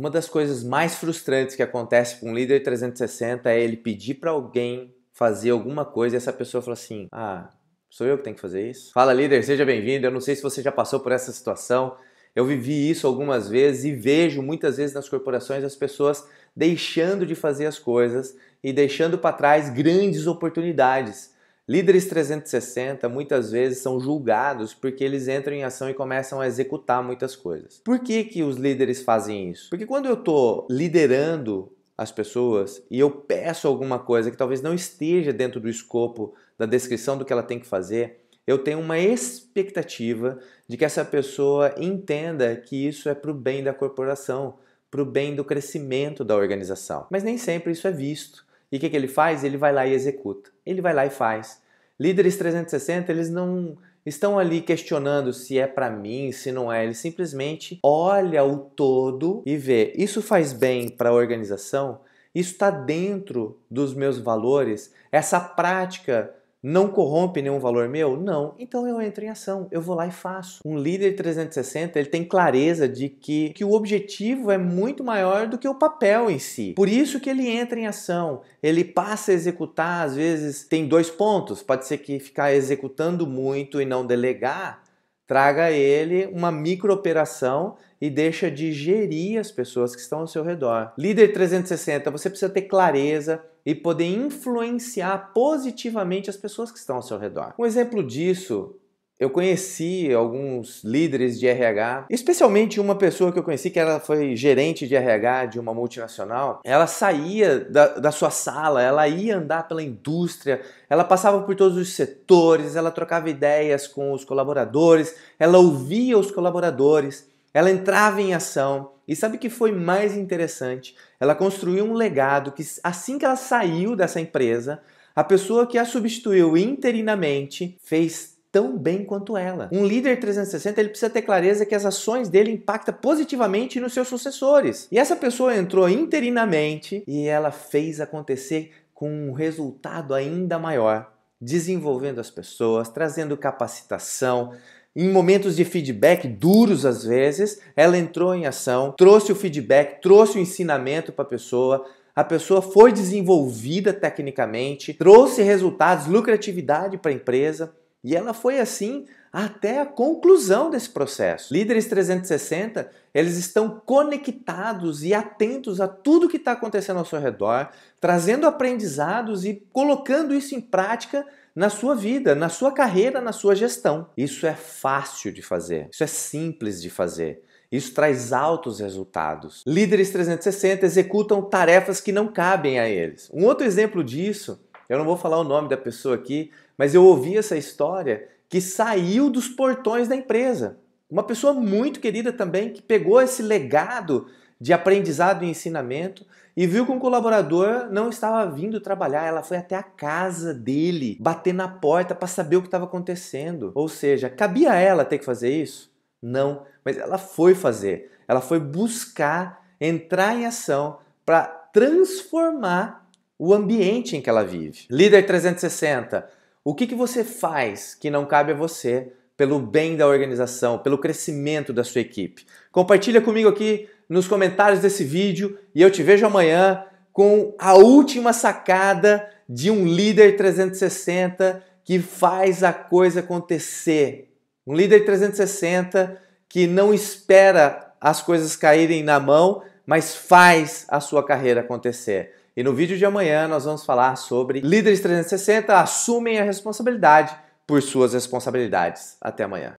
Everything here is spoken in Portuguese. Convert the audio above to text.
Uma das coisas mais frustrantes que acontece com um líder 360 é ele pedir para alguém fazer alguma coisa e essa pessoa fala assim: "Ah, sou eu que tenho que fazer isso?". Fala líder, seja bem-vindo. Eu não sei se você já passou por essa situação. Eu vivi isso algumas vezes e vejo muitas vezes nas corporações as pessoas deixando de fazer as coisas e deixando para trás grandes oportunidades Líderes 360 muitas vezes são julgados porque eles entram em ação e começam a executar muitas coisas. Por que, que os líderes fazem isso? Porque quando eu estou liderando as pessoas e eu peço alguma coisa que talvez não esteja dentro do escopo da descrição do que ela tem que fazer, eu tenho uma expectativa de que essa pessoa entenda que isso é para o bem da corporação, para o bem do crescimento da organização. Mas nem sempre isso é visto. E o que, que ele faz? Ele vai lá e executa. Ele vai lá e faz. Líderes 360, eles não estão ali questionando se é para mim, se não é. Eles simplesmente olha o todo e vê, isso faz bem para a organização? Isso está dentro dos meus valores? Essa prática não corrompe nenhum valor meu? Não. Então eu entro em ação, eu vou lá e faço. Um líder 360, ele tem clareza de que, que o objetivo é muito maior do que o papel em si. Por isso que ele entra em ação, ele passa a executar, às vezes tem dois pontos, pode ser que ficar executando muito e não delegar, traga ele uma microoperação e deixa de gerir as pessoas que estão ao seu redor. Líder 360, você precisa ter clareza e poder influenciar positivamente as pessoas que estão ao seu redor. Um exemplo disso eu conheci alguns líderes de RH, especialmente uma pessoa que eu conheci que ela foi gerente de RH de uma multinacional. Ela saía da, da sua sala, ela ia andar pela indústria, ela passava por todos os setores, ela trocava ideias com os colaboradores, ela ouvia os colaboradores. Ela entrava em ação e sabe o que foi mais interessante? Ela construiu um legado que assim que ela saiu dessa empresa, a pessoa que a substituiu interinamente fez tão bem quanto ela. Um líder 360 ele precisa ter clareza que as ações dele impactam positivamente nos seus sucessores. E essa pessoa entrou interinamente e ela fez acontecer com um resultado ainda maior, desenvolvendo as pessoas, trazendo capacitação, em momentos de feedback duros às vezes, ela entrou em ação, trouxe o feedback, trouxe o ensinamento para a pessoa, a pessoa foi desenvolvida tecnicamente, trouxe resultados, lucratividade para a empresa e ela foi assim até a conclusão desse processo. Líderes 360, eles estão conectados e atentos a tudo que está acontecendo ao seu redor, trazendo aprendizados e colocando isso em prática na sua vida, na sua carreira, na sua gestão. Isso é fácil de fazer, isso é simples de fazer. Isso traz altos resultados. Líderes 360 executam tarefas que não cabem a eles. Um outro exemplo disso, eu não vou falar o nome da pessoa aqui, mas eu ouvi essa história que saiu dos portões da empresa. Uma pessoa muito querida também que pegou esse legado de aprendizado e ensinamento e viu que um colaborador não estava vindo trabalhar, ela foi até a casa dele, bater na porta para saber o que estava acontecendo. Ou seja, cabia a ela ter que fazer isso? Não, mas ela foi fazer. Ela foi buscar entrar em ação para transformar o ambiente em que ela vive. Líder 360, o que, que você faz que não cabe a você pelo bem da organização, pelo crescimento da sua equipe? Compartilha comigo aqui nos comentários desse vídeo e eu te vejo amanhã com a última sacada de um líder 360 que faz a coisa acontecer. Um líder 360 que não espera as coisas caírem na mão, mas faz a sua carreira acontecer. E no vídeo de amanhã nós vamos falar sobre líderes 360 assumem a responsabilidade por suas responsabilidades. Até amanhã.